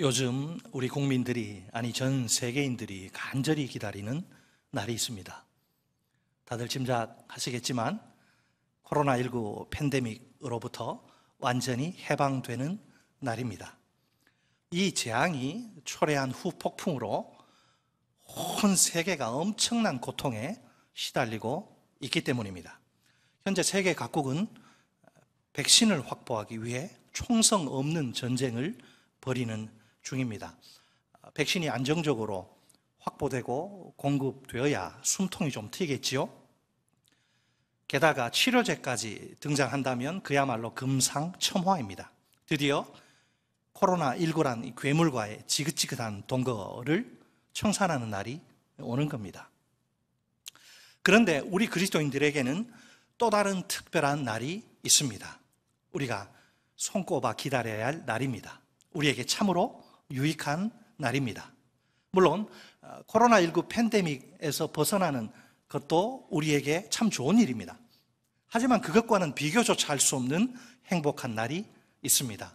요즘 우리 국민들이 아니 전 세계인들이 간절히 기다리는 날이 있습니다. 다들 짐작하시겠지만 코로나19 팬데믹으로부터 완전히 해방되는 날입니다. 이 재앙이 초래한 후 폭풍으로 온 세계가 엄청난 고통에 시달리고 있기 때문입니다. 현재 세계 각국은 백신을 확보하기 위해 총성 없는 전쟁을 벌이는 중입니다. 백신이 안정적으로 확보되고 공급되어야 숨통이 좀 트이겠지요. 게다가 치료제까지 등장한다면 그야말로 금상첨화입니다. 드디어 코로나19란 괴물과의 지긋지긋한 동거를 청산하는 날이 오는 겁니다. 그런데 우리 그리스도인들에게는 또 다른 특별한 날이 있습니다. 우리가 손꼽아 기다려야 할 날입니다. 우리에게 참으로 유익한 날입니다. 물론 어, 코로나19 팬데믹에서 벗어나는 것도 우리에게 참 좋은 일입니다. 하지만 그것과는 비교조차 할 수 없는 행복한 날이 있습니다.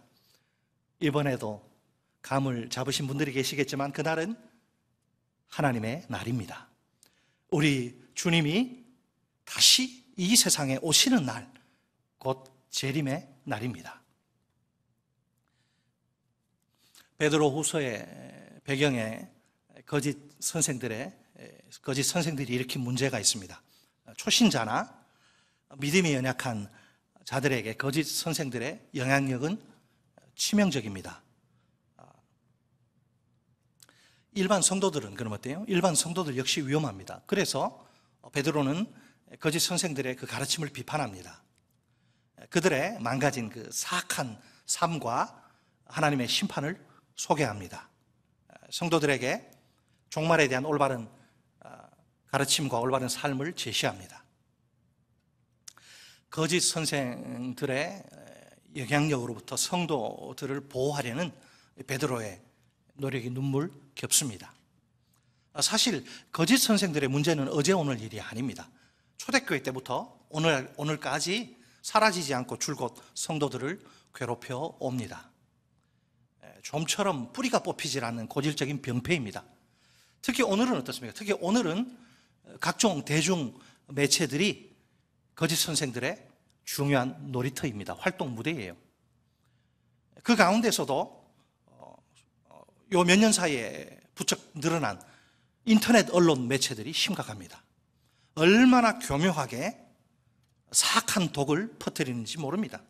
이번에도 감을 잡으신 분들이 계시겠지만 그날은 하나님의 날입니다. 우리 주님이 다시 이 세상에 오시는 날, 곧 재림의 날입니다. 베드로 후서의 배경에 거짓 선생들의 거짓 선생들이 일으킨 문제가 있습니다. 초신자나 믿음이 연약한 자들에게 거짓 선생들의 영향력은 치명적입니다. 일반 성도들은 그럼 어때요? 일반 성도들 역시 위험합니다. 그래서 베드로는 거짓 선생들의 그 가르침을 비판합니다. 그들의 망가진 그 사악한 삶과 하나님의 심판을 소개합니다. 성도들에게 종말에 대한 올바른 어, 가르침과 올바른 삶을 제시합니다. 거짓 선생들의 영향력으로부터 성도들을 보호하려는 베드로의 노력이 눈물 겹습니다. 어, 사실 거짓 선생들의 문제는 어제 오늘 일이 아닙니다. 초대교회 때부터 오늘 오늘까지 사라지지 않고 줄곧 성도들을 괴롭혀 옵니다. 예, 좀처럼 뿌리가 뽑히질 않는 고질적인 병폐입니다. 특히 오늘은 어떻습니까? 특히 오늘은 각종 대중 매체들이 거짓 선생들의 중요한 놀이터입니다. 활동 무대예요. 그 가운데서도 어, 어, 요몇 년 사이에 부쩍 늘어난 인터넷 언론 매체들이 심각합니다. 얼마나 교묘하게 사악한 독을 퍼뜨리는지 모릅니다.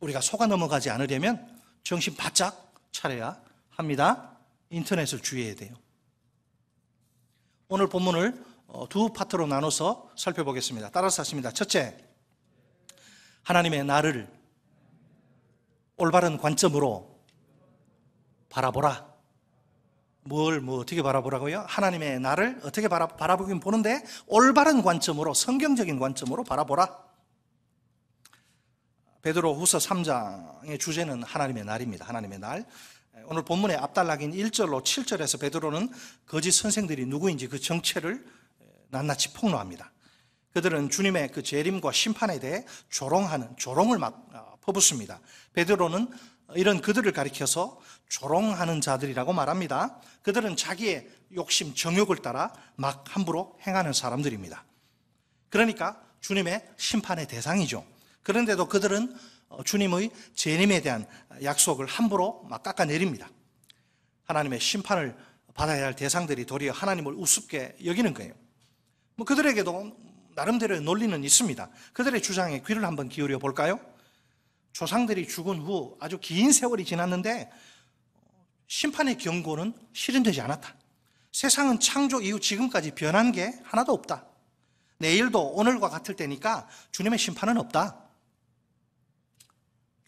우리가 속아 넘어가지 않으려면 정신 바짝 차려야 합니다. 인터넷을 주의해야 돼요. 오늘 본문을 어, 두 파트로 나눠서 살펴보겠습니다. 따라서 하십니다. 첫째, 하나님의 나를 올바른 관점으로 바라보라. 뭘, 뭐, 어떻게 바라보라고요? 하나님의 나를 어떻게 바라, 바라보긴 보는데, 올바른 관점으로, 성경적인 관점으로 바라보라. 베드로 후서 3장의 주제는 하나님의 날입니다. 하나님의 날. 오늘 본문의 앞달락인 1절로 7절에서 베드로는 거짓 선생들이 누구인지 그 정체를 낱낱이 폭로합니다. 그들은 주님의 그 재림과 심판에 대해 조롱하는 조롱을 막 아, 퍼붓습니다. 베드로는 이런 그들을 가리켜서 조롱하는 자들이라고 말합니다. 그들은 자기의 욕심, 정욕을 따라 막 함부로 행하는 사람들입니다. 그러니까 주님의 심판의 대상이죠. 그런데도 그들은 어, 주님의 재림에 대한 약속을 함부로 막 깎아내립니다. 하나님의 심판을 받아야 할 대상들이 도리어 하나님을 우습게 여기는 거예요. 뭐 그들에게도 나름대로의 논리는 있습니다. 그들의 주장에 귀를 한번 기울여 볼까요? 조상들이 죽은 후 아주 긴 세월이 지났는데 심판의 경고는 실현되지 않았다. 세상은 창조 이후 지금까지 변한 게 하나도 없다. 내일도 오늘과 같을 때니까 주님의 심판은 없다.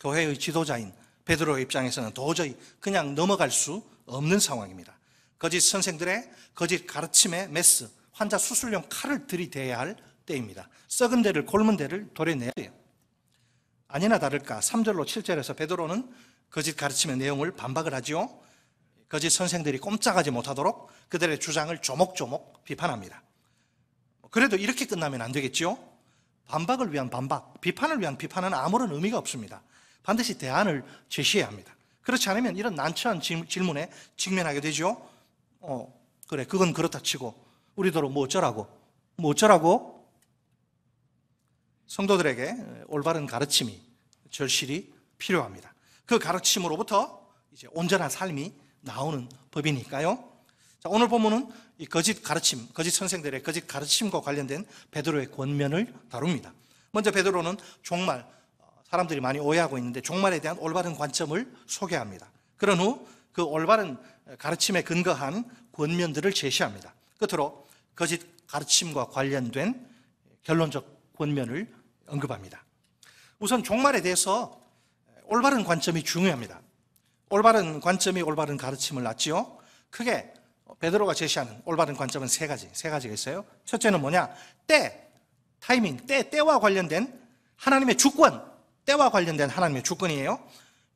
교회의 지도자인 베드로의 입장에서는 도저히 그냥 넘어갈 수 없는 상황입니다. 거짓 선생들의 거짓 가르침에 메스, 환자 수술용 칼을 들이대야 할 때입니다. 썩은 데를 골문 데를 도려내야 돼요. 아니나 다를까 3절로 7절에서 베드로는 거짓 가르침의 내용을 반박을 하지요. 거짓 선생들이 꼼짝하지 못하도록 그들의 주장을 조목조목 비판합니다. 뭐 그래도 이렇게 끝나면 안 되겠지요? 반박을 위한 반박, 비판을 위한 비판은 아무런 의미가 없습니다. 반드시 대안을 제시해야 합니다. 그렇지 않으면 이런 난처한 질문에 직면하게 되죠. 어, 그래, 그건 그렇다 치고, 우리더러 뭐 어쩌라고, 뭐 어쩌라고 성도들에게 올바른 가르침이 절실히 필요합니다. 그 가르침으로부터 이제 온전한 삶이 나오는 법이니까요. 자, 오늘 본문은 이 거짓 가르침, 거짓 선생들의 거짓 가르침과 관련된 베드로의 권면을 다룹니다. 먼저 베드로는 종말, 사람들이 많이 오해하고 있는데 종말에 대한 올바른 관점을 소개합니다. 그런 후 그 올바른 가르침에 근거한 권면들을 제시합니다. 끝으로 거짓 가르침과 관련된 결론적 권면을 언급합니다. 우선 종말에 대해서 올바른 관점이 중요합니다. 올바른 관점이 올바른 가르침을 낳지요. 크게 베드로가 제시하는 올바른 관점은 세 가지, 세 가지가 있어요. 첫째는 뭐냐? 때, 타이밍, 때, 때와 관련된 하나님의 주권, 때와 관련된 하나님의 주권이에요.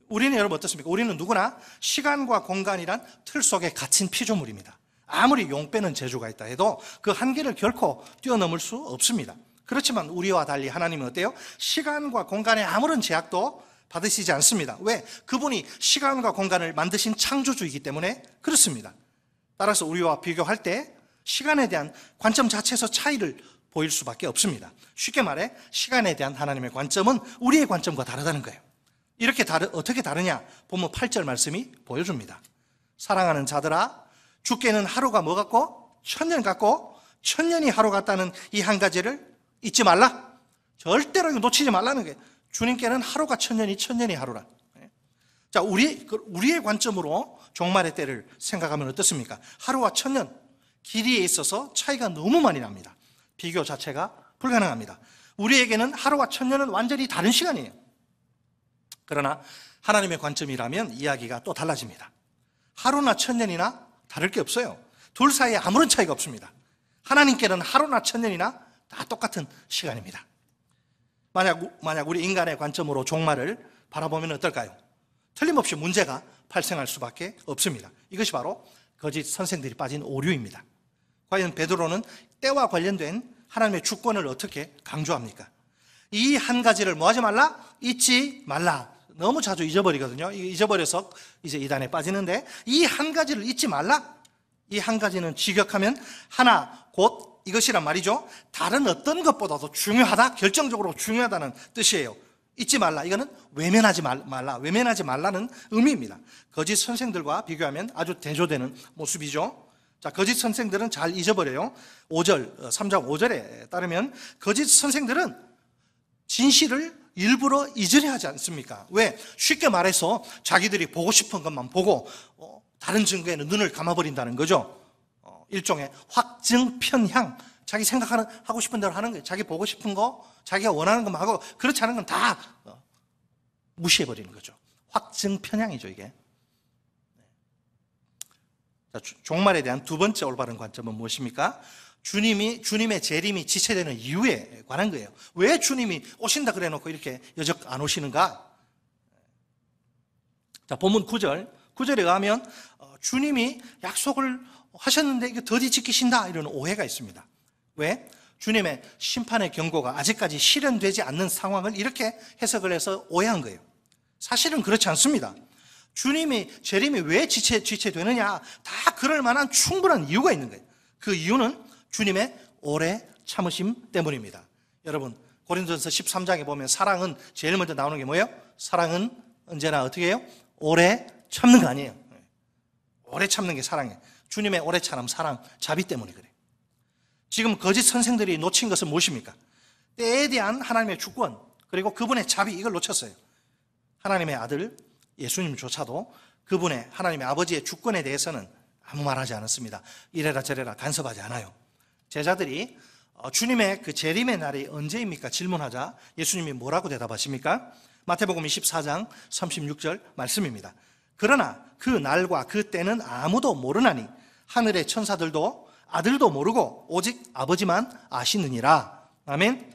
우리는 여러분 어떻습니까? 우리는 누구나 시간과 공간이란 틀 속에 갇힌 피조물입니다. 아무리 용빼는 재주가 있다 해도 그 한계를 결코 뛰어넘을 수 없습니다. 그렇지만 우리와 달리 하나님은 어때요? 시간과 공간의 아무런 제약도 받으시지 않습니다. 왜? 그분이 시간과 공간을 만드신 창조주이기 때문에 그렇습니다. 따라서 우리와 비교할 때 시간에 대한 관점 자체에서 차이를 보일 수밖에 없습니다. 쉽게 말해 시간에 대한 하나님의 관점은 우리의 관점과 다르다는 거예요. 이렇게 다르, 어떻게 다르냐? 본문 8절 말씀이 보여줍니다. 사랑하는 자들아, 죽게는 하루가 뭐 같고 천년 같고 천년이 하루 같다는 이 한 가지를 잊지 말라. 절대로 놓치지 말라는 게 주님께는 하루가 천년이 천년이 하루라. 예. 자, 우리 그 우리의 관점으로 종말의 때를 생각하면 어떻습니까? 하루와 천년 길이에 있어서 차이가 너무 많이 납니다. 비교 자체가 불가능합니다. 우리에게는 하루와 천년은 완전히 다른 시간이에요. 그러나 하나님의 관점이라면 이야기가 또 달라집니다. 하루나 천년이나 다를 게 없어요. 둘 사이에 아무런 차이가 없습니다. 하나님께는 하루나 천년이나 다 똑같은 시간입니다. 만약, 만약 우리 인간의 관점으로 종말을 바라보면 어떨까요? 틀림없이 문제가 발생할 수밖에 없습니다. 이것이 바로 거짓 선생들이 빠진 오류입니다. 과연 베드로는 때와 관련된 하나님의 주권을 어떻게 강조합니까? 이 한 가지를 뭐 하지 말라? 잊지 말라. 너무 자주 잊어버리거든요. 잊어버려서 이제 이단에 빠지는데 이 한 가지를 잊지 말라. 이 한 가지는 직역하면 하나 곧 이것이란 말이죠. 다른 어떤 것보다도 중요하다, 결정적으로 중요하다는 뜻이에요. 잊지 말라. 이거는 외면하지 말라. 외면하지 말라는 의미입니다. 거짓 선생들과 비교하면 아주 대조되는 모습이죠. 자, 거짓 선생들은 잘 잊어버려요. 5절, 3장 어, 5절에 따르면 거짓 선생들은 진실을 일부러 잊으려 하지 않습니까? 왜? 쉽게 말해서 자기들이 보고 싶은 것만 보고 어, 다른 증거에는 눈을 감아버린다는 거죠. 어, 일종의 확증 편향. 자기 생각하는, 하고 싶은 대로 하는 거예요. 자기 보고 싶은 거, 자기가 원하는 것만 하고 그렇지 않은 건 다 무시해버리는 거죠. 확증 편향이죠, 이게. 자, 종말에 대한 두 번째 올바른 관점은 무엇입니까? 주님이 주님의 재림이 지체되는 이유에 관한 거예요. 왜 주님이 오신다 그래 놓고 이렇게 여적 안 오시는가? 자, 본문 9절. 9절에 가면 어, 주님이 약속을 하셨는데 이거 더디 지키신다 이런 오해가 있습니다. 왜? 주님의 심판의 경고가 아직까지 실현되지 않는 상황을 이렇게 해석을 해서 오해한 거예요. 사실은 그렇지 않습니다. 주님이 재림이 왜 지체, 지체되느냐? 다 그럴 만한 충분한 이유가 있는 거예요. 그 이유는 주님의 오래 참으심 때문입니다. 여러분, 고린도전서 13장에 보면 사랑은 제일 먼저 나오는 게 뭐예요? 사랑은 언제나 어떻게 해요? 오래 참는 거 아니에요. 오래 참는 게 사랑이에요. 주님의 오래 참음, 사랑, 자비 때문에 그래요. 지금 거짓 선생들이 놓친 것은 무엇입니까? 때에 대한 하나님의 주권, 그리고 그분의 자비, 이걸 놓쳤어요. 하나님의 아들, 예수님조차도 그분의 하나님의 아버지의 주권에 대해서는 아무 말하지 않았습니다. 이래라 저래라 간섭하지 않아요. 제자들이 어, 주님의 그 재림의 날이 언제입니까? 질문하자 예수님이 뭐라고 대답하십니까? 마태복음 24장 36절 말씀입니다. 그러나 그 날과 그 때는 아무도 모르나니 하늘의 천사들도 아들도 모르고 오직 아버지만 아시느니라. 아멘.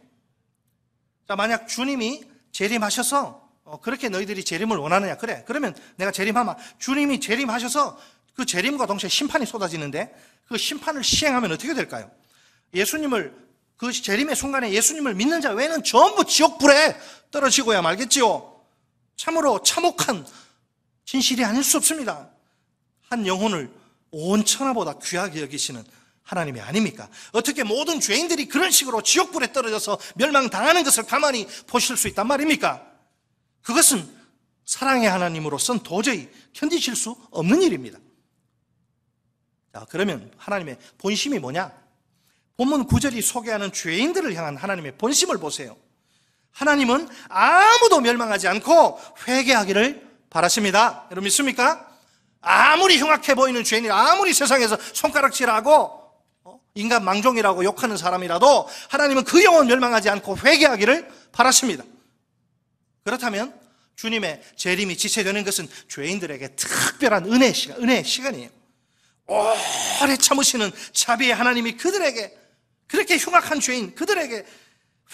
자, 만약 주님이 재림하셔서 어, 그렇게 너희들이 재림을 원하느냐? 그래. 그러면 내가 재림하마. 주님이 재림하셔서 그 재림과 동시에 심판이 쏟아지는데 그 심판을 시행하면 어떻게 될까요? 예수님을 그 재림의 순간에 예수님을 믿는 자 외에는 전부 지옥불에 떨어지고야 말겠지요. 참으로 참혹한 진실이 아닐 수 없습니다. 한 영혼을 온 천하보다 귀하게 여기시는 하나님이 아닙니까? 어떻게 모든 죄인들이 그런 식으로 지옥불에 떨어져서 멸망당하는 것을 가만히 보실 수 있단 말입니까? 그것은 사랑의 하나님으로선 도저히 견디실 수 없는 일입니다. 자, 그러면 하나님의 본심이 뭐냐? 본문 9절이 소개하는 죄인들을 향한 하나님의 본심을 보세요. 하나님은 아무도 멸망하지 않고 회개하기를 바라십니다. 여러분 믿습니까? 아무리 흉악해 보이는 죄인이 아무리 세상에서 손가락질하고 어, 인간 망종이라고 욕하는 사람이라도 하나님은 그 영혼 멸망하지 않고 회개하기를 바라십니다. 그렇다면 주님의 재림이 지체되는 것은 죄인들에게 특별한 은혜 시간, 은혜 시간이에요. 오래 참으시는 자비의 하나님이 그들에게 그렇게 흉악한 죄인 그들에게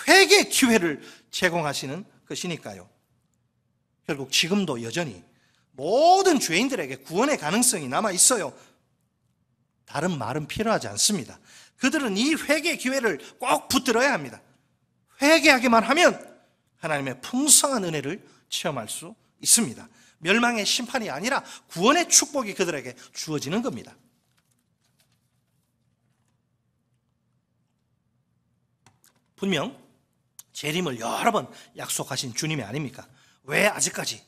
회개 기회를 제공하시는 것이니까요. 결국 지금도 여전히 모든 죄인들에게 구원의 가능성이 남아 있어요. 다른 말은 필요하지 않습니다. 그들은 이 회개 기회를 꼭 붙들어야 합니다. 회개하기만 하면 하나님의 풍성한 은혜를 체험할 수 있습니다. 멸망의 심판이 아니라 구원의 축복이 그들에게 주어지는 겁니다. 분명 재림을 여러 번 약속하신 주님이 아닙니까? 왜 아직까지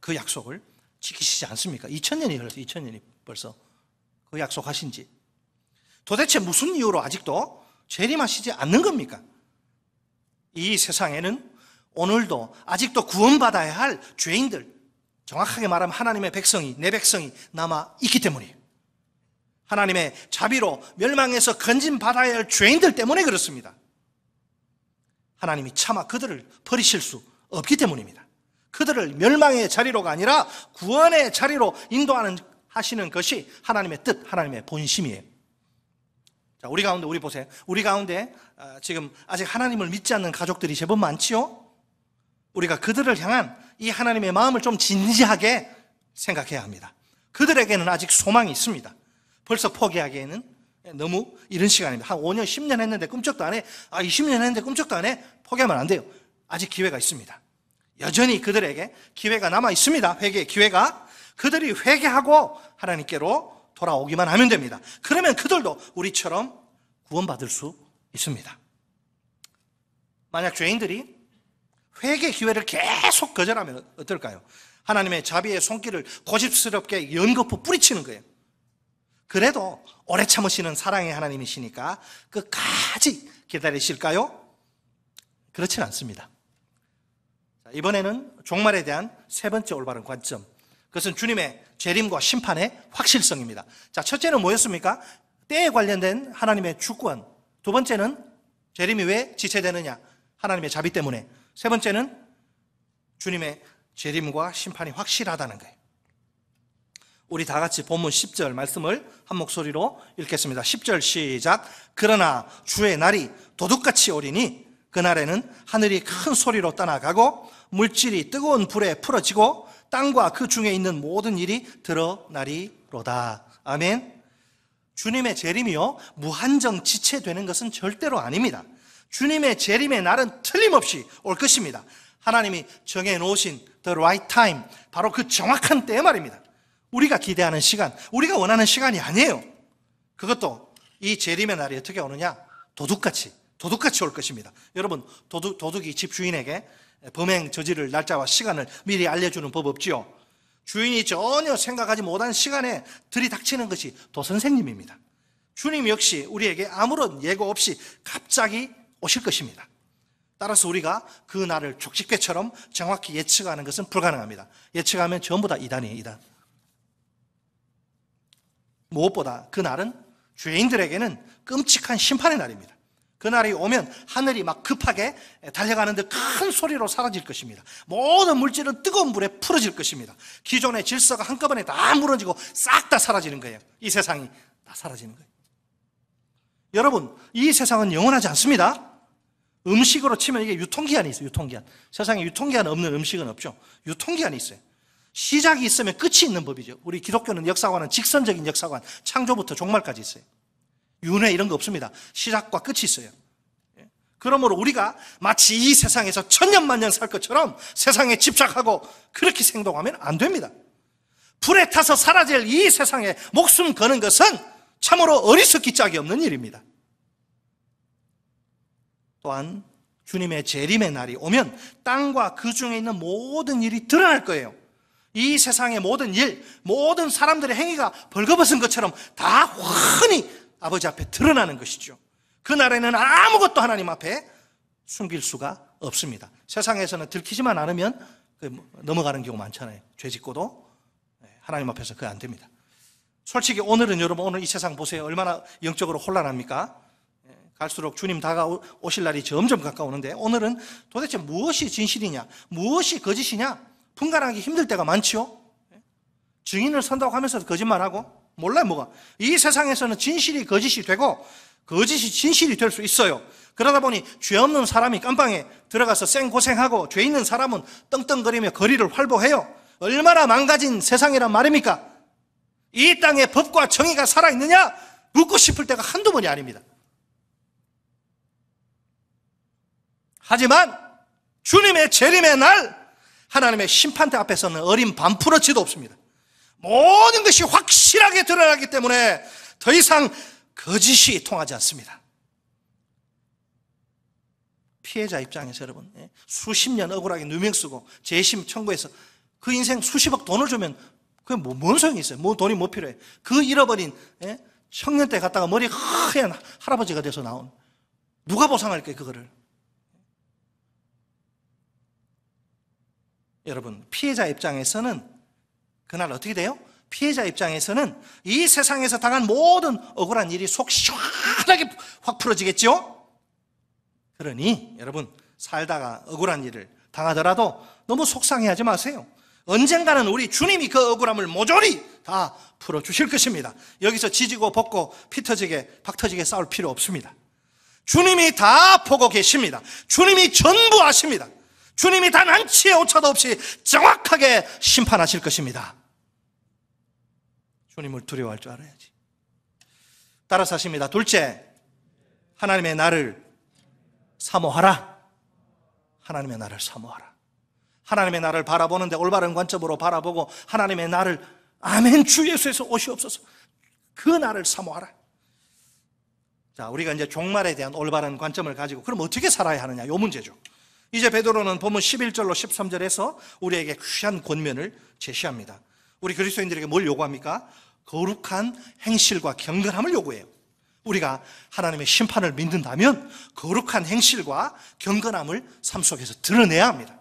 그 약속을 지키시지 않습니까? 2000년이 흘러서 2000년이 벌써 그 약속하신 지 도대체 무슨 이유로 아직도 재림하시지 않는 겁니까? 이 세상에는 오늘도 아직도 구원받아야 할 죄인들, 정확하게 말하면 하나님의 백성이, 내 백성이 남아 있기 때문이에요. 하나님의 자비로 멸망해서 건진받아야 할 죄인들 때문에 그렇습니다. 하나님이 차마 그들을 버리실 수 없기 때문입니다. 그들을 멸망의 자리로가 아니라 구원의 자리로 인도하는 하시는 것이 하나님의 뜻, 하나님의 본심이에요. 자, 우리 가운데 우리 보세요. 우리 가운데 아, 지금 아직 하나님을 믿지 않는 가족들이 제법 많지요. 우리가 그들을 향한 이 하나님의 마음을 좀 진지하게 생각해야 합니다. 그들에게는 아직 소망이 있습니다. 벌써 포기하기에는 너무 이른 시간입니다. 한 5년, 10년 했는데 꿈쩍도 안 해. 아, 20년 했는데 꿈쩍도 안 해. 포기하면 안 돼요. 아직 기회가 있습니다. 여전히 그들에게 기회가 남아 있습니다. 회개의 기회가. 그들이 회개하고 하나님께로 돌아오기만 하면 됩니다. 그러면 그들도 우리처럼 구원받을 수 있습니다. 만약 죄인들이 회개 기회를 계속 거절하면 어떨까요? 하나님의 자비의 손길을 고집스럽게 연거푸 뿌리치는 거예요. 그래도 오래 참으시는 사랑의 하나님이시니까 끝까지 기다리실까요? 그렇진 않습니다. 이번에는 종말에 대한 세 번째 올바른 관점. 그것은 주님의 재림과 심판의 확실성입니다. 자, 첫째는 뭐였습니까? 때에 관련된 하나님의 주권. 두 번째는 재림이 왜 지체되느냐? 하나님의 자비 때문에. 세 번째는 주님의 재림과 심판이 확실하다는 거예요. 우리 다 같이 본문 10절 말씀을 한 목소리로 읽겠습니다. 10절 시작. 그러나 주의 날이 도둑같이 오리니 그날에는 하늘이 큰 소리로 떠나가고 물질이 뜨거운 불에 풀어지고 땅과 그 중에 있는 모든 일이 드러나리로다. 아멘. 주님의 재림이요. 무한정 지체되는 것은 절대로 아닙니다. 주님의 재림의 날은 틀림없이 올 것입니다. 하나님이 정해 놓으신 the right time, 바로 그 정확한 때 말입니다. 우리가 기대하는 시간, 우리가 원하는 시간이 아니에요. 그것도 이 재림의 날이 어떻게 오느냐? 도둑같이, 도둑같이 올 것입니다. 여러분, 도둑, 도둑이 집 주인에게 범행 저지를 날짜와 시간을 미리 알려주는 법 없지요. 주인이 전혀 생각하지 못한 시간에 들이닥치는 것이 도선생님입니다. 주님 역시 우리에게 아무런 예고 없이 갑자기 오실 것입니다. 따라서 우리가 그 날을 족식게처럼 정확히 예측하는 것은 불가능합니다. 예측하면 전부 다 이단이에요, 이단. 무엇보다 그 날은 죄인들에게는 끔찍한 심판의 날입니다. 그 날이 오면 하늘이 막 급하게 달려가는데 큰 소리로 사라질 것입니다. 모든 물질은 뜨거운 물에 풀어질 것입니다. 기존의 질서가 한꺼번에 다 무너지고 싹 다 사라지는 거예요. 이 세상이 다 사라지는 거예요. 여러분, 이 세상은 영원하지 않습니다. 음식으로 치면 이게 유통기한이 있어요, 유통기한. 세상에 유통기한 없는 음식은 없죠. 유통기한이 있어요. 시작이 있으면 끝이 있는 법이죠. 우리 기독교는 역사관은 직선적인 역사관, 창조부터 종말까지 있어요. 윤회 이런 거 없습니다. 시작과 끝이 있어요. 예. 그러므로 우리가 마치 이 세상에서 천년만년 살 것처럼 세상에 집착하고 그렇게 생동하면 안 됩니다. 불에 타서 사라질 이 세상에 목숨 거는 것은 참으로 어리석기 짝이 없는 일입니다. 또한 주님의 재림의 날이 오면 땅과 그 중에 있는 모든 일이 드러날 거예요. 이 세상의 모든 일, 모든 사람들의 행위가 벌거벗은 것처럼 다 훤히 아버지 앞에 드러나는 것이죠. 그날에는 아무것도 하나님 앞에 숨길 수가 없습니다. 세상에서는 들키지만 않으면 그 넘어가는 경우 많잖아요. 죄 짓고도 네, 하나님 앞에서 그 안 됩니다. 솔직히 오늘은 여러분 오늘 이 세상 보세요. 얼마나 영적으로 혼란합니까? 갈수록 주님 다가오실 날이 점점 가까우는데 오늘은 도대체 무엇이 진실이냐, 무엇이 거짓이냐 분간하기 힘들 때가 많지요. 증인을 선다고 하면서도 거짓말하고 몰라요 뭐가. 이 세상에서는 진실이 거짓이 되고 거짓이 진실이 될 수 있어요. 그러다 보니 죄 없는 사람이 깜방에 들어가서 쌩고생하고 죄 있는 사람은 떵떵거리며 거리를 활보해요. 얼마나 망가진 세상이란 말입니까? 이 땅에 법과 정의가 살아있느냐? 묻고 싶을 때가 한두 번이 아닙니다. 하지만 주님의 재림의 날 하나님의 심판대 앞에서는 어린 반푸어치도 없습니다. 모든 것이 확실하게 드러나기 때문에 더 이상 거짓이 통하지 않습니다. 피해자 입장에서 여러분 예, 수십 년 억울하게 누명 쓰고 재심 청구해서 그 인생 수십억 돈을 주면 그게 뭐, 뭔 소용이 있어요? 뭐 돈이 뭐 필요해? 그 잃어버린 예, 청년 때 갔다가 머리 허연 할아버지가 돼서 나온 누가 보상할게 그거를? 여러분, 피해자 입장에서는 그날 어떻게 돼요? 피해자 입장에서는 이 세상에서 당한 모든 억울한 일이 속 시원하게 확 풀어지겠죠? 그러니 여러분, 살다가 억울한 일을 당하더라도 너무 속상해하지 마세요. 언젠가는 우리 주님이 그 억울함을 모조리 다 풀어주실 것입니다. 여기서 지지고 벗고 피 터지게, 박 터지게 싸울 필요 없습니다. 주님이 다 보고 계십니다. 주님이 전부 아십니다. 주님이 단 한 치의 오차도 없이 정확하게 심판하실 것입니다. 주님을 두려워할 줄 알아야지. 따라서 십니다 둘째, 하나님의 나를 사모하라. 하나님의 나를 사모하라. 하나님의 나를 바라보는데 올바른 관점으로 바라보고 하나님의 나를 아멘 주 예수에서 오시옵소서 그 나를 사모하라. 자, 우리가 이제 종말에 대한 올바른 관점을 가지고 그럼 어떻게 살아야 하느냐? 요 문제죠. 이제 베드로는 본문 11절로 13절에서 우리에게 귀한 권면을 제시합니다. 우리 그리스도인들에게 뭘 요구합니까? 거룩한 행실과 경건함을 요구해요. 우리가 하나님의 심판을 믿는다면 거룩한 행실과 경건함을 삶 속에서 드러내야 합니다.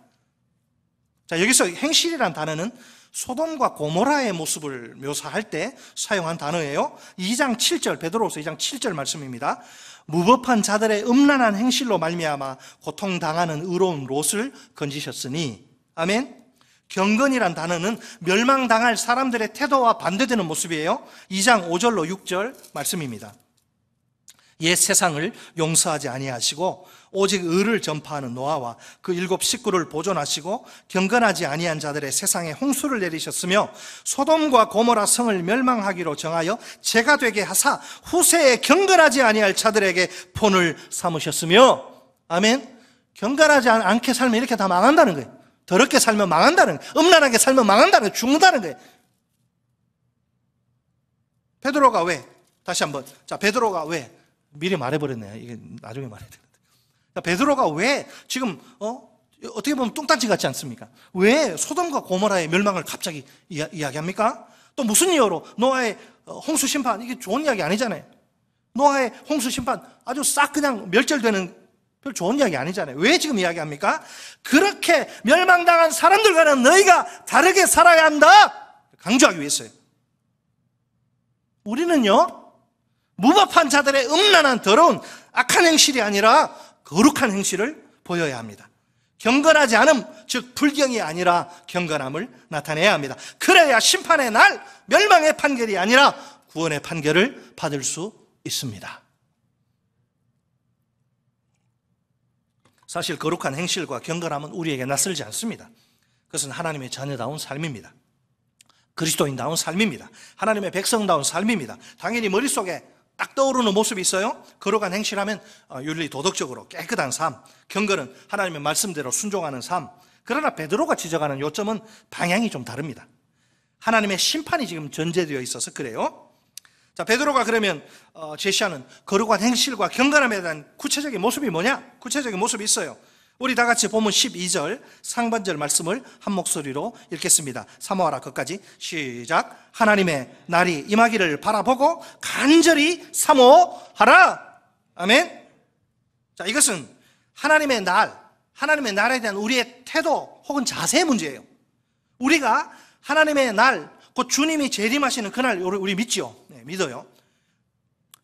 자, 여기서 행실이란 단어는 소돔과 고모라의 모습을 묘사할 때 사용한 단어예요. 2장 7절 베드로서 2장 7절 말씀입니다. 무법한 자들의 음란한 행실로 말미암아 고통당하는 의로운 롯을 건지셨으니 아멘 경건이란 단어는 멸망당할 사람들의 태도와 반대되는 모습이에요 2장 5절로 6절 말씀입니다 옛 세상을 용서하지 아니하시고 오직 의를 전파하는 노아와 그 일곱 식구를 보존하시고 경건하지 아니한 자들의 세상에 홍수를 내리셨으며 소돔과 고모라 성을 멸망하기로 정하여 제가 되게 하사 후세에 경건하지 아니할 자들에게 폰을 삼으셨으며 아멘 경건하지 않게 살면 이렇게 다 망한다는 거예요 더럽게 살면 망한다는 거예요 음란하게 살면 망한다는 거예요 죽는다는 거예요 베드로가 왜? 다시 한번 자베드로가왜 미리 말해버렸네. 이게 나중에 말해야 되는데. 그러니까 베드로가 왜 지금 어? 어떻게 보면 뚱딴지 같지 않습니까? 왜 소돔과 고모라의 멸망을 갑자기 이야, 이야기합니까? 또 무슨 이유로 노아의 어, 홍수 심판 이게 좋은 이야기 아니잖아요. 노아의 홍수 심판 아주 싹 그냥 멸절되는 별 좋은 이야기 아니잖아요. 왜 지금 이야기합니까? 그렇게 멸망당한 사람들과는 너희가 다르게 살아야 한다. 강조하기 위해서요. 우리는요. 무법한 자들의 음란한 더러운 악한 행실이 아니라 거룩한 행실을 보여야 합니다. 경건하지 않음, 즉 불경이 아니라 경건함을 나타내야 합니다. 그래야 심판의 날 멸망의 판결이 아니라 구원의 판결을 받을 수 있습니다. 사실 거룩한 행실과 경건함은 우리에게 낯설지 않습니다. 그것은 하나님의 자녀다운 삶입니다. 그리스도인다운 삶입니다. 하나님의 백성다운 삶입니다. 당연히 머릿속에 딱 떠오르는 모습이 있어요. 거룩한 행실하면 어, 윤리 도덕적으로 깨끗한 삶, 경건은 하나님의 말씀대로 순종하는 삶. 그러나 베드로가 지적하는 요점은 방향이 좀 다릅니다. 하나님의 심판이 지금 전제되어 있어서 그래요. 자, 베드로가 그러면 어, 제시하는 거룩한 행실과 경건함에 대한 구체적인 모습이 뭐냐? 구체적인 모습이 있어요. 우리 다 같이 보면 12절 상반절 말씀을 한 목소리로 읽겠습니다. 사모하라 끝까지 시작. 하나님의 날이 임하기를 바라보고 간절히 사모하라. 아멘. 자, 이것은 하나님의 날, 하나님의 날에 대한 우리의 태도 혹은 자세의 문제예요. 우리가 하나님의 날, 곧 주님이 재림하시는 그날 우리 믿지요. 네, 믿어요.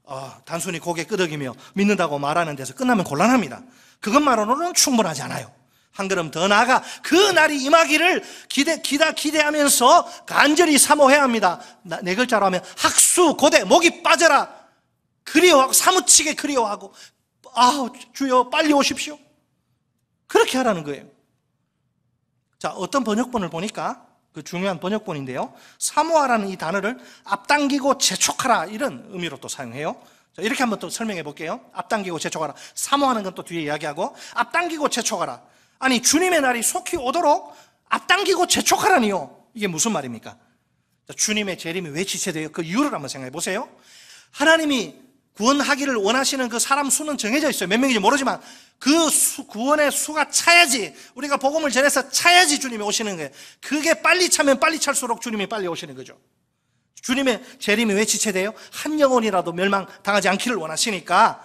어, 단순히 고개 끄덕이며 믿는다고 말하는 데서 끝나면 곤란합니다. 그것만으로는 충분하지 않아요. 한 걸음 더 나아가 그 날이 임하기를 기대, 기다, 기대하면서 간절히 사모해야 합니다. 네 글자로 하면 학수, 고대, 목이 빠져라. 그리워하고, 사무치게 그리워하고, 아 주여, 빨리 오십시오. 그렇게 하라는 거예요. 자, 어떤 번역본을 보니까 그 중요한 번역본인데요. 사모하라는 이 단어를 앞당기고 재촉하라 이런 의미로 또 사용해요. 자, 이렇게 한번 또 설명해 볼게요. 앞당기고 재촉하라. 사모하는 건 또 뒤에 이야기하고 앞당기고 재촉하라. 아니 주님의 날이 속히 오도록 앞당기고 재촉하라니요. 이게 무슨 말입니까? 자, 주님의 재림이 왜 지체돼요? 그 이유를 한번 생각해 보세요. 하나님이 구원하기를 원하시는 그 사람 수는 정해져 있어요. 몇 명인지 모르지만 그 수, 구원의 수가 차야지 우리가 복음을 전해서 차야지 주님이 오시는 거예요. 그게 빨리 차면 빨리 찰수록 주님이 빨리 오시는 거죠. 주님의 재림이 왜 지체돼요? 한 영혼이라도 멸망당하지 않기를 원하시니까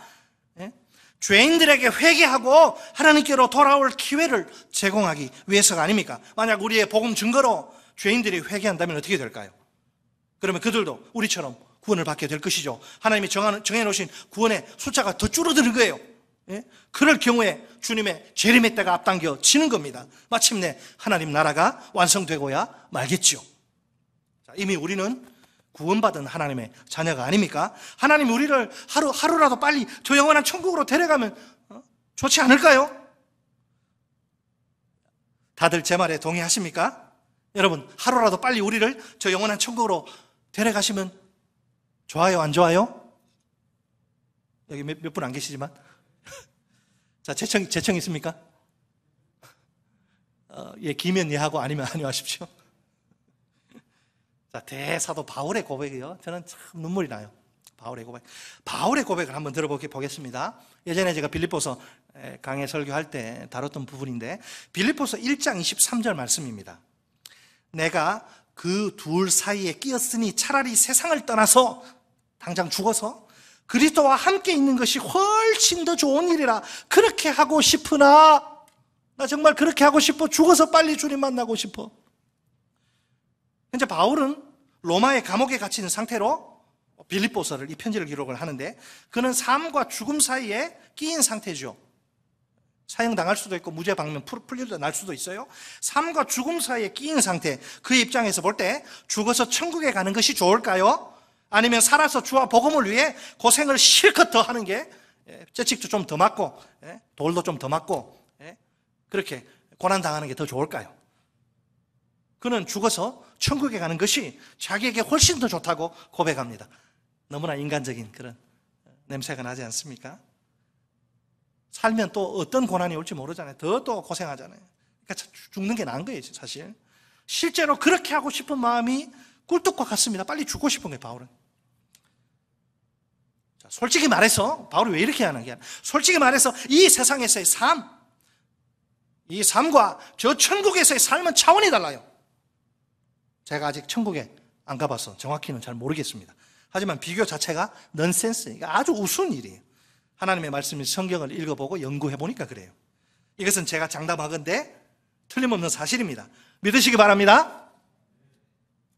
예? 죄인들에게 회개하고 하나님께로 돌아올 기회를 제공하기 위해서가 아닙니까? 만약 우리의 복음 증거로 죄인들이 회개한다면 어떻게 될까요? 그러면 그들도 우리처럼 구원을 받게 될 것이죠. 하나님이 정해놓으신 구원의 숫자가 더 줄어드는 거예요. 예? 그럴 경우에 주님의 재림의 때가 앞당겨지는 겁니다. 마침내 하나님 나라가 완성되고야 말겠지요. 이미 우리는 구원받은 하나님의 자녀가 아닙니까? 하나님 우리를 하루, 하루라도 빨리 저 영원한 천국으로 데려가면 어? 좋지 않을까요? 다들 제 말에 동의하십니까? 여러분, 하루라도 빨리 우리를 저 영원한 천국으로 데려가시면 좋아요, 안 좋아요? 여기 몇 분 안 계시지만. 자, 재청, 재청 있습니까? 어, 예, 기면 예하고 아니면 아니 하십시오. 자, 대사도 바울의 고백이요. 저는 참 눈물이 나요. 바울의 고백. 바울의 고백을 한번 들어보겠습니다. 예전에 제가 빌리포서 강의 설교할 때 다뤘던 부분인데 빌리포서 1장 23절 말씀입니다. 내가 그 둘 사이에 끼었으니 차라리 세상을 떠나서 당장 죽어서 그리스도와 함께 있는 것이 훨씬 더 좋은 일이라 그렇게 하고 싶으나 나 정말 그렇게 하고 싶어 죽어서 빨리 주님 만나고 싶어 현재 바울은 로마의 감옥에 갇힌 상태로 빌립보서를 이 편지를 기록을 하는데 그는 삶과 죽음 사이에 끼인 상태죠. 사형당할 수도 있고 무죄 방면 풀려도 날 수도 있어요. 삶과 죽음 사이에 끼인 상태. 그 입장에서 볼 때 죽어서 천국에 가는 것이 좋을까요? 아니면 살아서 주와 복음을 위해 고생을 실컷 더 하는 게 예, 재칙도 좀 더 맞고 예, 돌도 좀 더 맞고 예, 그렇게 고난 당하는 게 더 좋을까요? 그는 죽어서 천국에 가는 것이 자기에게 훨씬 더 좋다고 고백합니다. 너무나 인간적인 그런 냄새가 나지 않습니까? 살면 또 어떤 고난이 올지 모르잖아요. 더 또 고생하잖아요. 그러니까 죽는 게 나은 거예요, 사실. 실제로 그렇게 하고 싶은 마음이 꿀떡과 같습니다. 빨리 죽고 싶은 거예요, 바울은. 솔직히 말해서, 바울이 왜 이렇게 하는게 솔직히 말해서 이 세상에서의 삶, 이 삶과 저 천국에서의 삶은 차원이 달라요. 제가 아직 천국에 안 가봐서 정확히는 잘 모르겠습니다. 하지만 비교 자체가 넌센스, 니까 아주 우스운 일이에요. 하나님의 말씀인 성경을 읽어보고 연구해보니까 그래요. 이것은 제가 장담하건데 틀림없는 사실입니다. 믿으시기 바랍니다.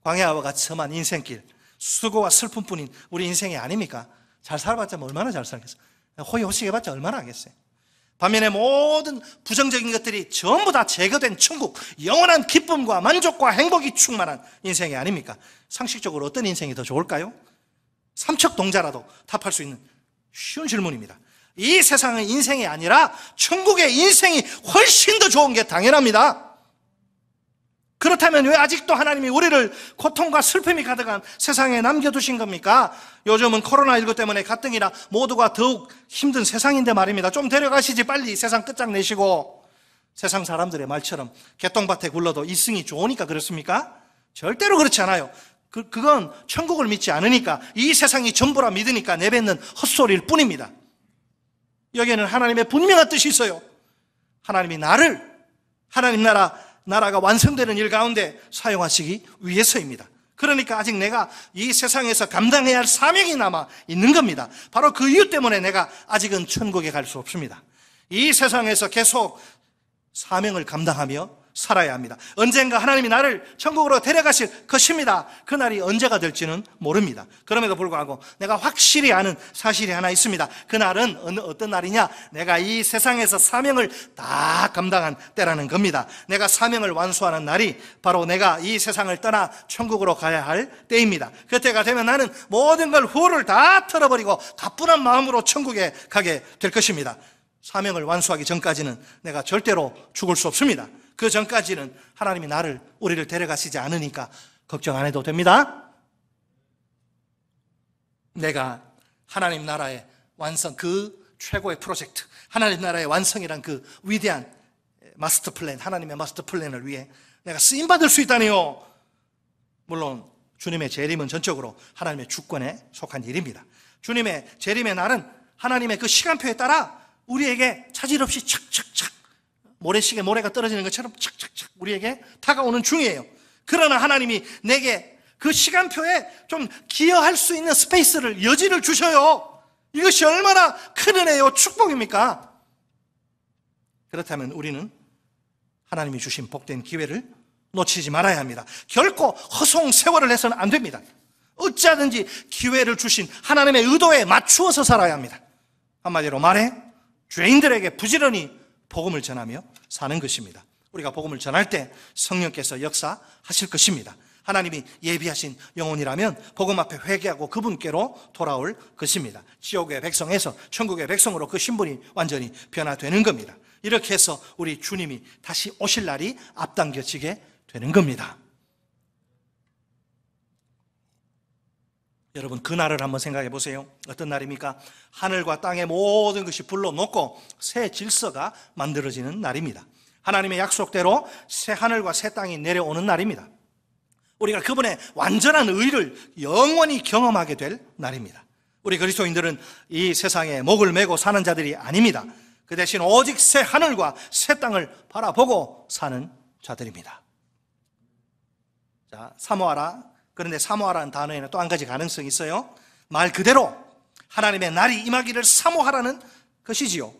광야와 같이 험한 인생길, 수고와 슬픔뿐인 우리 인생이 아닙니까? 잘 살아봤자 얼마나 잘 살겠어요? 호의호식해봤자 얼마나 하겠어요? 반면에 모든 부정적인 것들이 전부 다 제거된 천국, 영원한 기쁨과 만족과 행복이 충만한 인생이 아닙니까? 상식적으로 어떤 인생이 더 좋을까요? 삼척 동자라도 답할 수 있는 쉬운 질문입니다. 이 세상은 인생이 아니라 천국의 인생이 훨씬 더 좋은 게 당연합니다. 그렇다면 왜 아직도 하나님이 우리를 고통과 슬픔이 가득한 세상에 남겨두신 겁니까? 요즘은 코로나19 때문에 가뜩이나 모두가 더욱 힘든 세상인데 말입니다. 좀 데려가시지 빨리 세상 끝장내시고 세상 사람들의 말처럼 개똥밭에 굴러도 이승이 좋으니까 그렇습니까? 절대로 그렇지 않아요. 그, 그건 천국을 믿지 않으니까 이 세상이 전부라 믿으니까 내뱉는 헛소리일 뿐입니다. 여기에는 하나님의 분명한 뜻이 있어요. 하나님이 나를 하나님 나라 나라가 완성되는 일 가운데 사용하시기 위해서입니다. 그러니까 아직 내가 이 세상에서 감당해야 할 사명이 남아 있는 겁니다. 바로 그 이유 때문에 내가 아직은 천국에 갈 수 없습니다. 이 세상에서 계속 사명을 감당하며 살아야 합니다. 언젠가 하나님이 나를 천국으로 데려가실 것입니다. 그 날이 언제가 될지는 모릅니다. 그럼에도 불구하고 내가 확실히 아는 사실이 하나 있습니다. 그 날은 어느, 어떤 날이냐? 내가 이 세상에서 사명을 다 감당한 때라는 겁니다. 내가 사명을 완수하는 날이 바로 내가 이 세상을 떠나 천국으로 가야 할 때입니다. 그때가 되면 나는 모든 걸 후를 다 털어버리고 가뿐한 마음으로 천국에 가게 될 것입니다. 사명을 완수하기 전까지는 내가 절대로 죽을 수 없습니다. 그 전까지는 하나님이 나를, 우리를 데려가시지 않으니까 걱정 안 해도 됩니다. 내가 하나님 나라의 완성, 그 최고의 프로젝트, 하나님 나라의 완성이란 그 위대한 마스터 플랜, 하나님의 마스터 플랜을 위해 내가 쓰임받을 수 있다니요! 물론, 주님의 재림은 전적으로 하나님의 주권에 속한 일입니다. 주님의 재림의 날은 하나님의 그 시간표에 따라 우리에게 차질 없이 착착착 모래시계 모래가 떨어지는 것처럼 착착착 우리에게 다가오는 중이에요. 그러나 하나님이 내게 그 시간표에 좀 기여할 수 있는 스페이스를 여지를 주셔요. 이것이 얼마나 큰 은혜요 축복입니까? 그렇다면 우리는 하나님이 주신 복된 기회를 놓치지 말아야 합니다. 결코 허송 세월을 해서는 안 됩니다. 어찌하든지 기회를 주신 하나님의 의도에 맞추어서 살아야 합니다. 한마디로 말해 죄인들에게 부지런히 복음을 전하며 사는 것입니다. 우리가 복음을 전할 때 성령께서 역사하실 것입니다. 하나님이 예비하신 영혼이라면 복음 앞에 회개하고 그분께로 돌아올 것입니다. 지옥의 백성에서 천국의 백성으로 그 신분이 완전히 변화되는 겁니다. 이렇게 해서 우리 주님이 다시 오실 날이 앞당겨지게 되는 겁니다. 여러분 그날을 한번 생각해 보세요. 어떤 날입니까? 하늘과 땅의 모든 것이 불로 녹고 새 질서가 만들어지는 날입니다. 하나님의 약속대로 새 하늘과 새 땅이 내려오는 날입니다. 우리가 그분의 완전한 의를 영원히 경험하게 될 날입니다. 우리 그리스도인들은 이 세상에 목을 메고 사는 자들이 아닙니다. 그 대신 오직 새 하늘과 새 땅을 바라보고 사는 자들입니다. 자, 사모하라 그런데 사모하라는 단어에는 또 한 가지 가능성이 있어요. 말 그대로 하나님의 날이 임하기를 사모하라는 것이지요.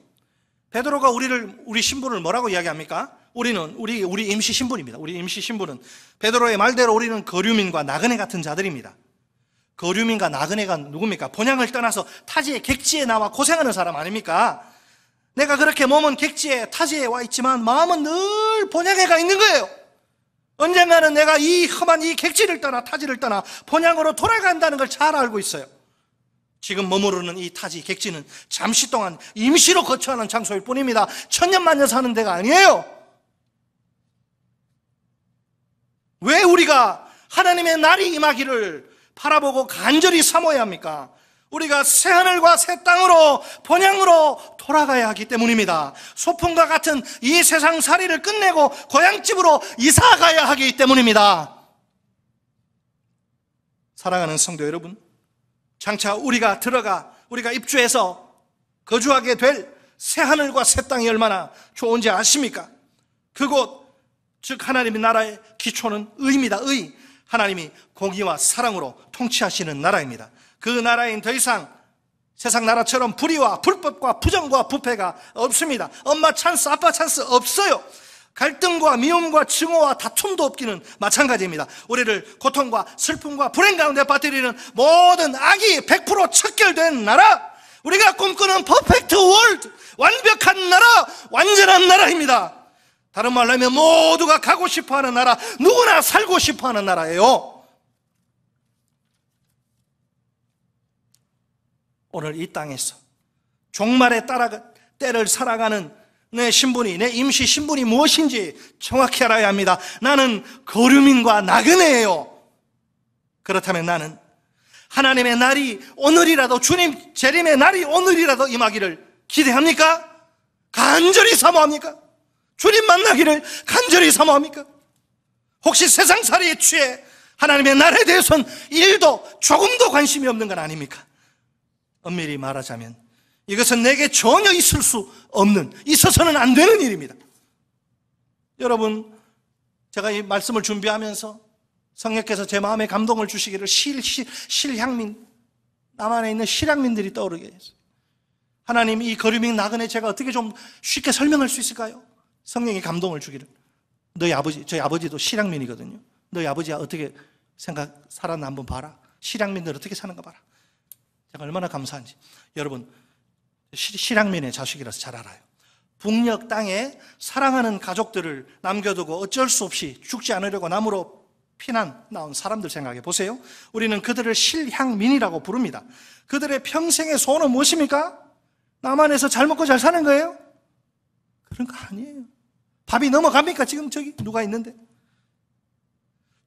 베드로가 우리를 우리 신분을 뭐라고 이야기합니까? 우리는 우리 우리 임시 신분입니다. 우리 임시 신분은 베드로의 말대로 우리는 거류민과 나그네 같은 자들입니다. 거류민과 나그네가 누굽니까? 본향을 떠나서 타지의 객지에 나와 고생하는 사람 아닙니까? 내가 그렇게 몸은 객지에 타지에 와 있지만 마음은 늘 본향에 가 있는 거예요. 언젠가는 내가 이 험한 이 객지를 떠나 타지를 떠나 본향으로 돌아간다는 걸 잘 알고 있어요. 지금 머무르는 이 타지 객지는 잠시 동안 임시로 거처하는 장소일 뿐입니다. 천년만년 사는 데가 아니에요. 왜 우리가 하나님의 날이 임하기를 바라보고 간절히 삼어야 합니까? 우리가 새 하늘과 새 땅으로 본향으로 돌아가야 하기 때문입니다. 소풍과 같은 이 세상 살이를 끝내고 고향집으로 이사 가야 하기 때문입니다. 사랑하는 성도 여러분, 장차 우리가 들어가 우리가 입주해서 거주하게 될 새 하늘과 새 땅이 얼마나 좋은지 아십니까? 그곳 즉 하나님의 나라의 기초는 의입니다. 의 하나님이 공의와 사랑으로 통치하시는 나라입니다. 그 나라엔 더 이상 세상 나라처럼 불의와 불법과 부정과 부패가 없습니다. 엄마 찬스, 아빠 찬스 없어요. 갈등과 미움과 증오와 다툼도 없기는 마찬가지입니다. 우리를 고통과 슬픔과 불행 가운데 빠뜨리는 모든 악이 100% 척결된 나라, 우리가 꿈꾸는 퍼펙트 월드, 완벽한 나라, 완전한 나라입니다. 다른 말로 하면 모두가 가고 싶어 하는 나라, 누구나 살고 싶어 하는 나라예요. 오늘 이 땅에서 종말에 따라 때를 살아가는 내 신분이 내 임시 신분이 무엇인지 정확히 알아야 합니다. 나는 거류민과 나그네예요. 그렇다면 나는 하나님의 날이 오늘이라도 주님 재림의 날이 오늘이라도 임하기를 기대합니까? 간절히 사모합니까? 주님 만나기를 간절히 사모합니까? 혹시 세상살이에 취해 하나님의 날에 대해서는 일도 조금도 관심이 없는 건 아닙니까? 엄밀히 말하자면 이것은 내게 전혀 있을 수 없는, 있어서는 안 되는 일입니다. 여러분, 제가 이 말씀을 준비하면서 성령께서 제 마음에 감동을 주시기를 실, 실, 실향민, 남한에 있는 실향민들이 떠오르게 했어요. 하나님, 이 거류민 나그네 제가 어떻게 좀 쉽게 설명할 수 있을까요? 성령이 감동을 주기를. 너희 아버지, 저희 아버지도 실향민이거든요. 너희 아버지가 어떻게 생각, 살았나 한번 봐라. 실향민들 어떻게 사는가 봐라. 제가 얼마나 감사한지. 여러분, 실향민의 자식이라서 잘 알아요. 북녘 땅에 사랑하는 가족들을 남겨두고 어쩔 수 없이 죽지 않으려고 남으로 피난 나온 사람들 생각해 보세요. 우리는 그들을 실향민이라고 부릅니다. 그들의 평생의 소원은 무엇입니까? 남한에서 잘 먹고 잘 사는 거예요? 그런 거 아니에요. 밥이 넘어갑니까? 지금 저기 누가 있는데?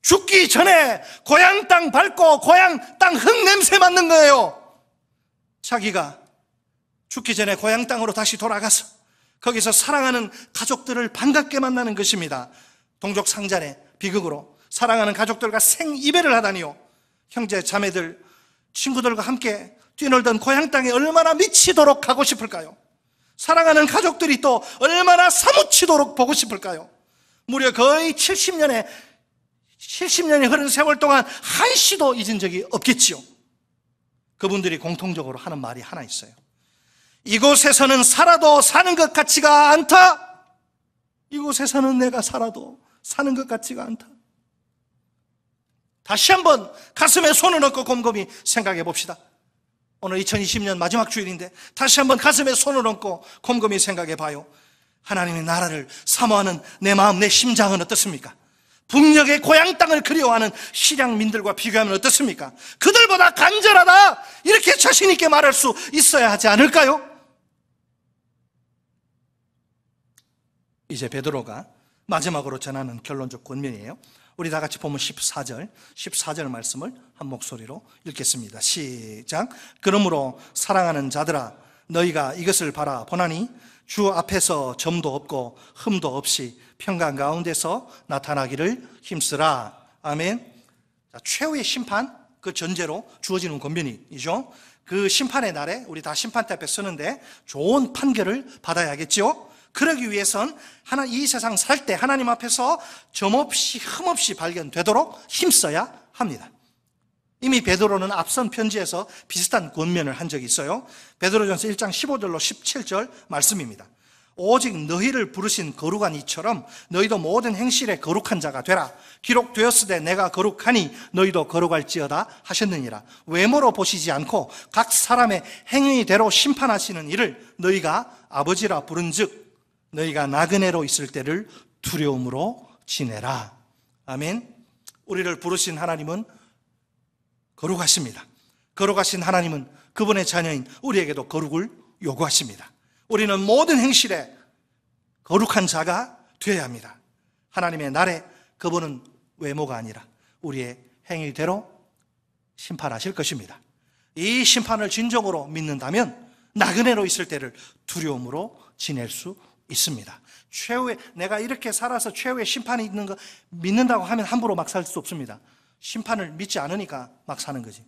죽기 전에 고향 땅 밟고 고향 땅 흙 냄새 맡는 거예요. 자기가 죽기 전에 고향 땅으로 다시 돌아가서 거기서 사랑하는 가족들을 반갑게 만나는 것입니다. 동족 상잔의 비극으로 사랑하는 가족들과 생이별을 하다니요. 형제, 자매들, 친구들과 함께 뛰놀던 고향 땅에 얼마나 미치도록 가고 싶을까요? 사랑하는 가족들이 또 얼마나 사무치도록 보고 싶을까요? 무려 거의 70년에 70년이 흐른 세월 동안 한시도 잊은 적이 없겠지요. 그분들이 공통적으로 하는 말이 하나 있어요. 이곳에서는 살아도 사는 것 같지가 않다. 이곳에서는 내가 살아도 사는 것 같지가 않다. 다시 한번 가슴에 손을 얹고 곰곰이 생각해 봅시다. 오늘 2020년 마지막 주일인데 다시 한번 가슴에 손을 얹고 곰곰이 생각해 봐요. 하나님의 나라를 사모하는 내 마음, 내 심장은 어떻습니까? 북녘의 고향 땅을 그리워하는 실향민들과 비교하면 어떻습니까? 그들보다 간절하다! 이렇게 자신있게 말할 수 있어야 하지 않을까요? 이제 베드로가 마지막으로 전하는 결론적 권면이에요. 우리 다 같이 보면 14절, 14절 말씀을 한 목소리로 읽겠습니다. 시작. 그러므로 사랑하는 자들아, 너희가 이것을 바라 보나니 주 앞에서 점도 없고 흠도 없이 평강 가운데서 나타나기를 힘쓰라. 아멘. 자, 최후의 심판 그 전제로 주어지는 권면이죠. 그 심판의 날에 우리 다 심판대 앞에 서는데 좋은 판결을 받아야겠지 그러기 위해선 하나 이 세상 살 때 하나님 앞에서 점없이 흠없이 발견되도록 힘써야 합니다. 이미 베드로는 앞선 편지에서 비슷한 권면을 한 적이 있어요. 베드로전서 1장 15절로 17절 말씀입니다. 오직 너희를 부르신 거룩한 이처럼 너희도 모든 행실에 거룩한 자가 되라. 기록되었으되 내가 거룩하니 너희도 거룩할지어다 하셨느니라. 외모로 보시지 않고 각 사람의 행위대로 심판하시는 이를 너희가 아버지라 부른즉 너희가 나그네로 있을 때를 두려움으로 지내라. 아멘. 우리를 부르신 하나님은 거룩하십니다. 거룩하신 하나님은 그분의 자녀인 우리에게도 거룩을 요구하십니다. 우리는 모든 행실에 거룩한 자가 되어야 합니다. 하나님의 날에 그분은 외모가 아니라 우리의 행위대로 심판하실 것입니다. 이 심판을 진정으로 믿는다면 나그네로 있을 때를 두려움으로 지낼 수 있습니다. 최후의 내가 이렇게 살아서 최후의 심판이 있는 거 믿는다고 하면 함부로 막 살 수 없습니다. 심판을 믿지 않으니까 막 사는 거지.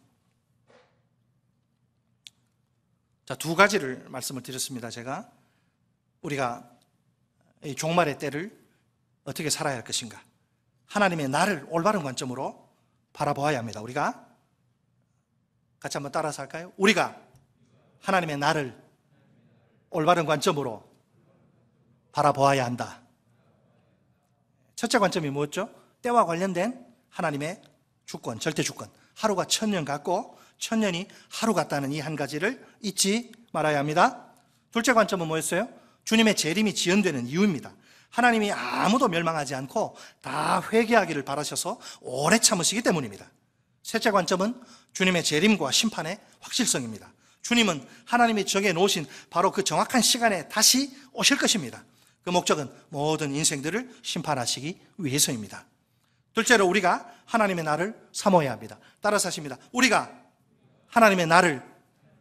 자, 두 가지를 말씀을 드렸습니다. 제가 우리가 이 종말의 때를 어떻게 살아야 할 것인가? 하나님의 나를 올바른 관점으로 바라보아야 합니다. 우리가 같이 한번 따라서 할까요? 우리가 하나님의 나를 올바른 관점으로 바라보아야 한다. 첫째 관점이 뭐였죠? 때와 관련된 하나님의 주권, 절대 주권. 하루가 천년 같고 천년이 하루 같다는 이 한 가지를 잊지 말아야 합니다. 둘째 관점은 뭐였어요? 주님의 재림이 지연되는 이유입니다. 하나님이 아무도 멸망하지 않고 다 회개하기를 바라셔서 오래 참으시기 때문입니다. 셋째 관점은 주님의 재림과 심판의 확실성입니다. 주님은 하나님이 정해 놓으신 바로 그 정확한 시간에 다시 오실 것입니다. 그 목적은 모든 인생들을 심판하시기 위해서입니다. 둘째로 우리가 하나님의 나를 삼어야 합니다. 따라서 하십니다. 우리가 하나님의 나를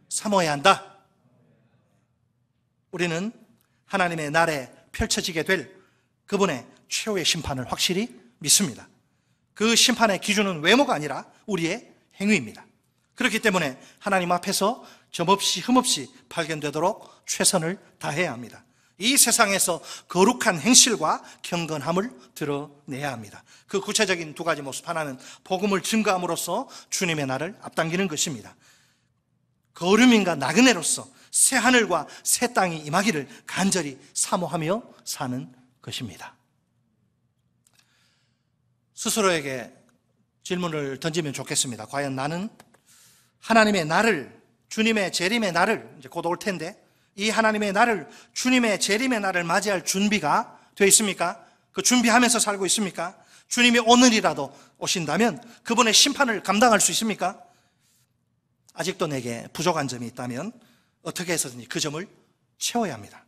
삼어야 한다. 우리는 하나님의 날에 펼쳐지게 될 그분의 최후의 심판을 확실히 믿습니다. 그 심판의 기준은 외모가 아니라 우리의 행위입니다. 그렇기 때문에 하나님 앞에서 점없이 흠없이 발견되도록 최선을 다해야 합니다. 이 세상에서 거룩한 행실과 경건함을 드러내야 합니다. 그 구체적인 두 가지 모습 하나는 복음을 증거함으로써 주님의 나를 앞당기는 것입니다. 거름인가 나그네로서 새 하늘과 새 땅이 임하기를 간절히 사모하며 사는 것입니다. 스스로에게 질문을 던지면 좋겠습니다. 과연 나는 하나님의 나를 주님의 재림의 나를 이제 곧올 텐데 이 하나님의 나를 주님의 재림의 날을 맞이할 준비가 되어 있습니까? 그 준비하면서 살고 있습니까? 주님이 오늘이라도 오신다면 그분의 심판을 감당할 수 있습니까? 아직도 내게 부족한 점이 있다면 어떻게 해서든지 그 점을 채워야 합니다.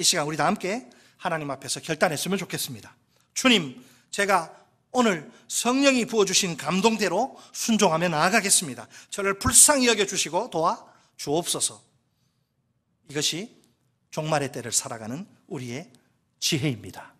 이 시간 우리 다 함께 하나님 앞에서 결단했으면 좋겠습니다. 주님, 제가 오늘 성령이 부어주신 감동대로 순종하며 나아가겠습니다. 저를 불쌍히 여겨주시고 도와 주옵소서. 이것이 종말의 때를 살아가는 우리의 지혜입니다.